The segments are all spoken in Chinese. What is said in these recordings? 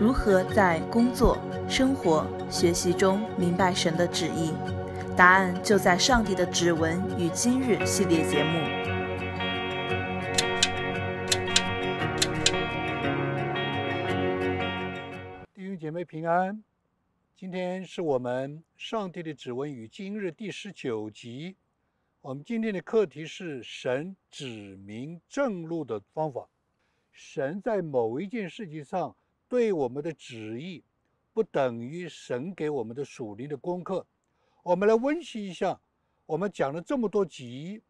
如何在工作、生活、学习中明白神的旨意？答案就在《上帝的指纹与今日》系列节目。弟兄姐妹平安！今天是我们《上帝的指纹与今日》第十九集。我们今天的课题是“神指明正路”的方法。神在某一件事情上。对我们的旨意，不等于神给我们的属灵的功课。我们来温习一下，我们讲了这么多集，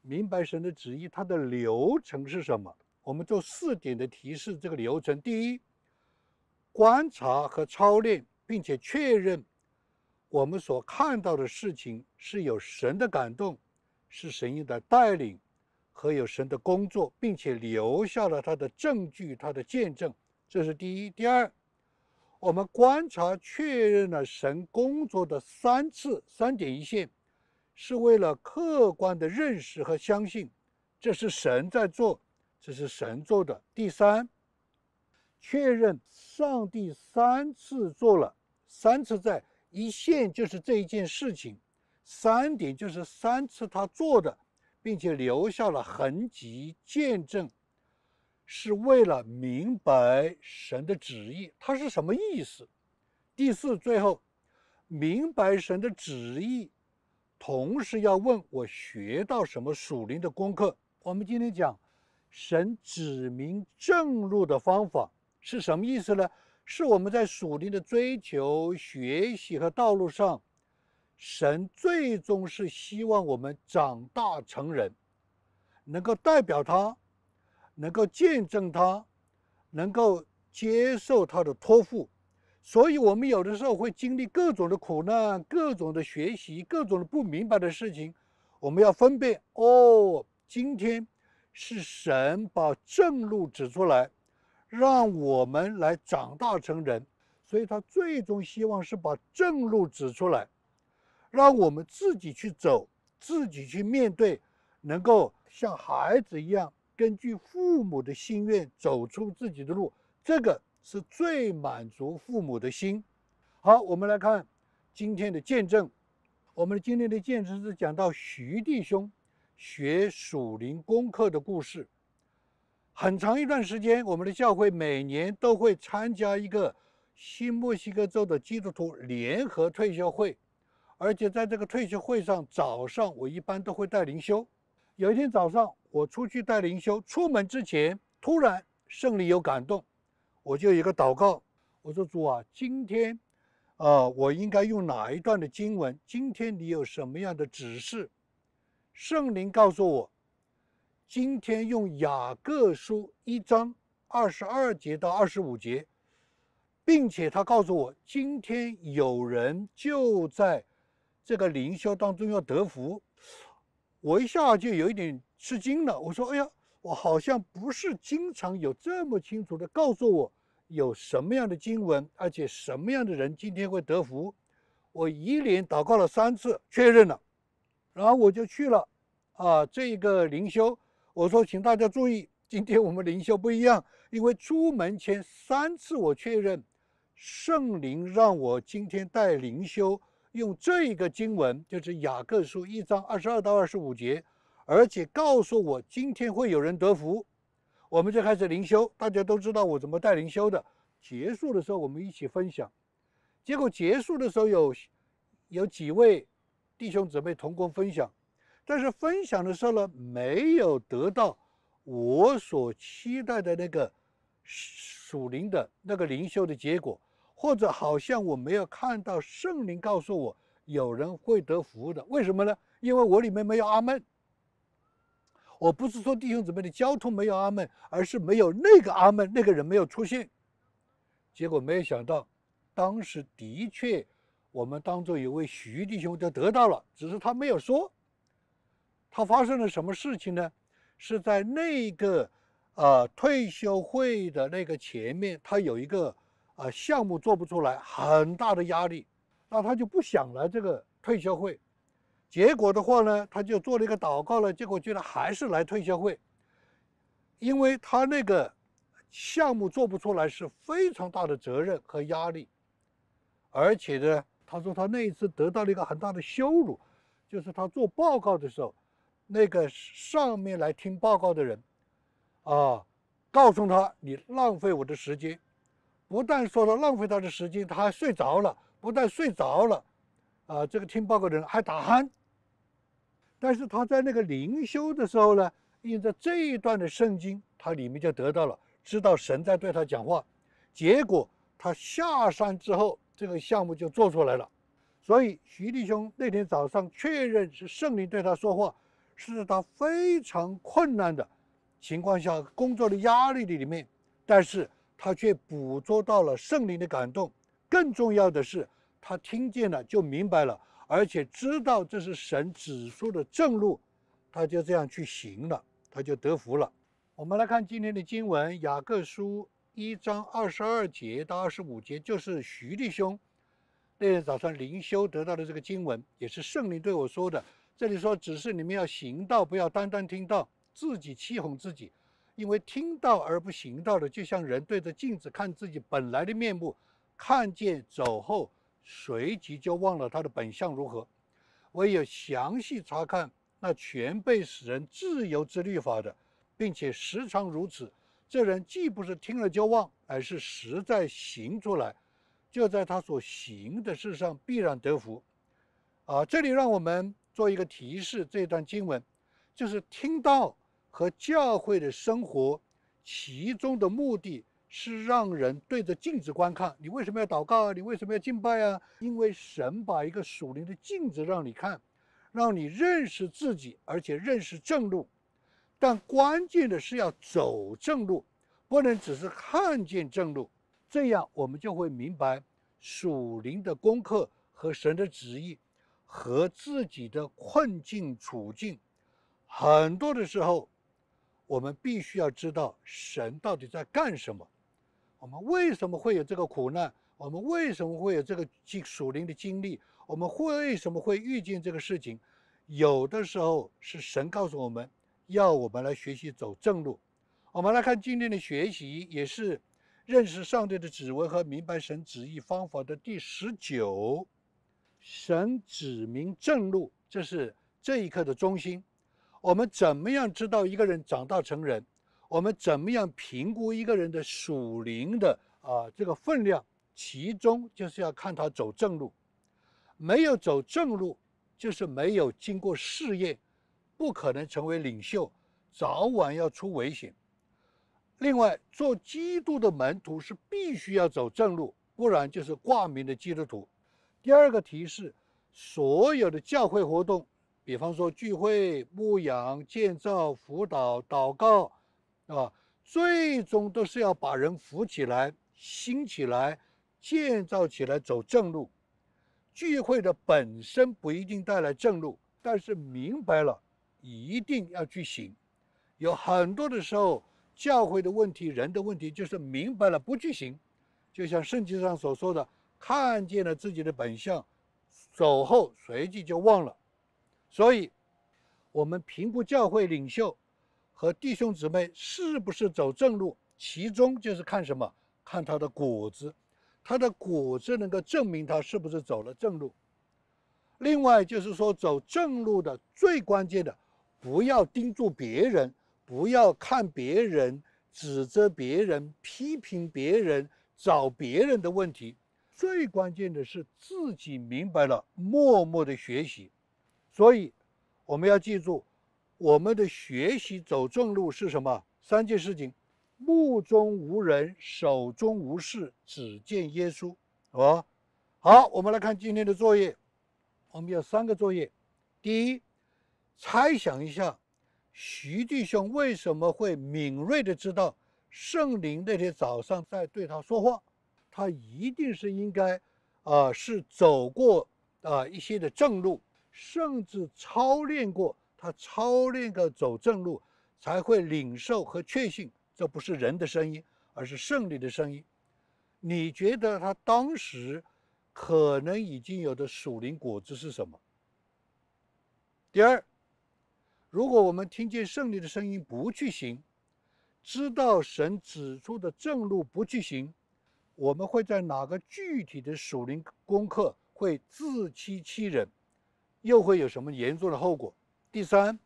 明白神的旨意，它的流程是什么？我们做四点的提示，这个流程：第一，观察和操练，并且确认我们所看到的事情是有神的感动，是神的带领，和有神的工作，并且留下了他的证据，他的见证。这是第一、第二，我们观察确认了神工作的三次三点一线，是为了客观的认识和相信，这是神在做，这是神做的。第三，确认上帝三次做了三次在一线，就是这一件事情，三点就是三次他做的，并且留下了痕迹见证。是为了明白神的旨意，它是什么意思？第四，最后明白神的旨意，同时要问我学到什么属灵的功课。我们今天讲神指明正路的方法是什么意思呢？是我们在属灵的追求、学习和道路上，神最终是希望我们长大成人，能够代表他。能够见证他，能够接受他的托付，所以我们有的时候会经历各种的苦难、各种的学习、各种的不明白的事情，我们要分辨哦，今天是神把正路指出来，让我们来长大成人。所以，他最终希望是把正路指出来，让我们自己去走，自己去面对，能够像孩子一样。根据父母的心愿走出自己的路，这个是最满足父母的心。好，我们来看今天的见证。我们今天的见证是讲到徐弟兄学属灵功课的故事。很长一段时间，我们的教会每年都会参加一个新墨西哥州的基督徒联合退休会，而且在这个退休会上，早上我一般都会带灵修。有一天早上，我出去带灵修。出门之前，突然圣灵有感动，我就有一个祷告。我说：“主啊，今天，呃，我应该用哪一段的经文？今天你有什么样的指示？”圣灵告诉我，今天用雅各书一章二十二节到二十五节，并且他告诉我，今天有人就在这个灵修当中要得福。我一下就有一点吃惊了，我说：“哎呀，我好像不是经常有这么清楚的告诉我有什么样的经文，而且什么样的人今天会得福。”我一连祷告了三次，确认了，然后我就去了。啊，这个灵修，我说请大家注意，今天我们灵修不一样，因为出门前三次我确认圣灵让我今天带灵修。用这一个经文，就是雅各书一章二十二到二十五节，而且告诉我今天会有人得福。我们就开始灵修，大家都知道我怎么带灵修的。结束的时候我们一起分享，结果结束的时候有有几位弟兄姊妹同工分享，但是分享的时候呢，没有得到我所期待的那个属灵的那个灵修的结果。或者好像我没有看到圣灵告诉我有人会得福的，为什么呢？因为我里面没有阿门。我不是说弟兄姊妹的交通没有阿门，而是没有那个阿门，那个人没有出现。结果没有想到，当时的确，我们当中有位徐弟兄就得到了，只是他没有说。他发生了什么事情呢？是在那个呃退休会的那个前面，他有一个。啊，项目做不出来，很大的压力，那他就不想来这个推销会。结果的话呢，他就做了一个祷告了，结果居然还是来推销会。因为他那个项目做不出来，是非常大的责任和压力。而且呢，他说他那一次得到了一个很大的羞辱，就是他做报告的时候，那个上面来听报告的人，啊，告诉他你浪费我的时间。不但说了浪费他的时间，他还睡着了。不但睡着了，啊，这个听报告的人还打鼾。但是他在那个灵修的时候呢，因在这一段的圣经，他里面就得到了，知道神在对他讲话。结果他下山之后，这个项目就做出来了。所以徐弟兄那天早上确认是圣灵对他说话，是他非常困难的情况下工作的压力的里面，但是。他却捕捉到了圣灵的感动，更重要的是，他听见了就明白了，而且知道这是神指出的正路，他就这样去行了，他就得福了。我们来看今天的经文，《雅各书》一章二十二节到二十五节，就是徐弟兄那天早上灵修得到的这个经文，也是圣灵对我说的。这里说，只是你们要行道，不要单单听到，自己欺哄自己。因为听到而不行道的，就像人对着镜子看自己本来的面目，看见走后，随即就忘了他的本相如何。唯有详细查看那全被使人自由之律法的，并且时常如此，这人既不是听了就忘，而是实在行出来，就在他所行的事上必然得福。啊，这里让我们做一个提示：这段经文就是听到。和教会的生活，其中的目的是让人对着镜子观看。你为什么要祷告啊？你为什么要敬拜啊？因为神把一个属灵的镜子让你看，让你认识自己，而且认识正路。但关键的是要走正路，不能只是看见正路。这样我们就会明白属灵的功课和神的旨意，和自己的困境处境。很多的时候。我们必须要知道神到底在干什么，我们为什么会有这个苦难？我们为什么会有这个经属灵的经历？我们为什么会遇见这个事情？有的时候是神告诉我们要我们来学习走正路。我们来看今天的学习，也是认识上帝的指纹和明白神旨意方法的第十九。神指明正路，这是这一课的中心。我们怎么样知道一个人长大成人？我们怎么样评估一个人的属灵的啊这个分量？其中就是要看他走正路，没有走正路，就是没有经过试验，不可能成为领袖，早晚要出危险。另外，做基督的门徒是必须要走正路，不然就是挂名的基督徒。第二个提示，所有的教会活动。比方说聚会、牧养、建造、辅导、祷告，啊，最终都是要把人扶起来、兴起来、建造起来，走正路。聚会的本身不一定带来正路，但是明白了，一定要去行。有很多的时候，教会的问题、人的问题，就是明白了不去行。就像圣经上所说的：“看见了自己的本相，走后随即就忘了。”所以，我们评估教会领袖和弟兄姊妹是不是走正路，其中就是看什么？看他的果子，他的果子能够证明他是不是走了正路。另外就是说，走正路的最关键的，不要盯住别人，不要看别人，指责别人，批评别人，找别人的问题。最关键的是自己明白了，默默的学习。所以，我们要记住，我们的学习走正路是什么？三件事情：目中无人，手中无事，只见耶稣，啊，好，我们来看今天的作业。我们有三个作业。第一，猜想一下，徐弟兄为什么会敏锐地知道圣灵那天早上在对他说话？他一定是应该，呃，是走过呃一些的正路。甚至操练过，他操练个走正路，才会领受和确信这不是人的声音，而是胜利的声音。你觉得他当时可能已经有的属灵果子是什么？第二，如果我们听见胜利的声音不去行，知道神指出的正路不去行，我们会在哪个具体的属灵功课会自欺欺人？又会有什么严重的后果？第三，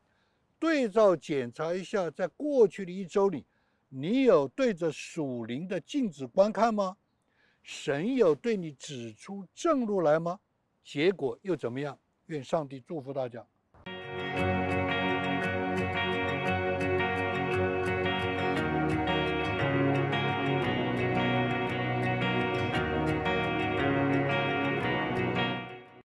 对照检查一下，在过去的一周里，你有对着属灵的镜子观看吗？神有对你指出正路来吗？结果又怎么样？愿上帝祝福大家。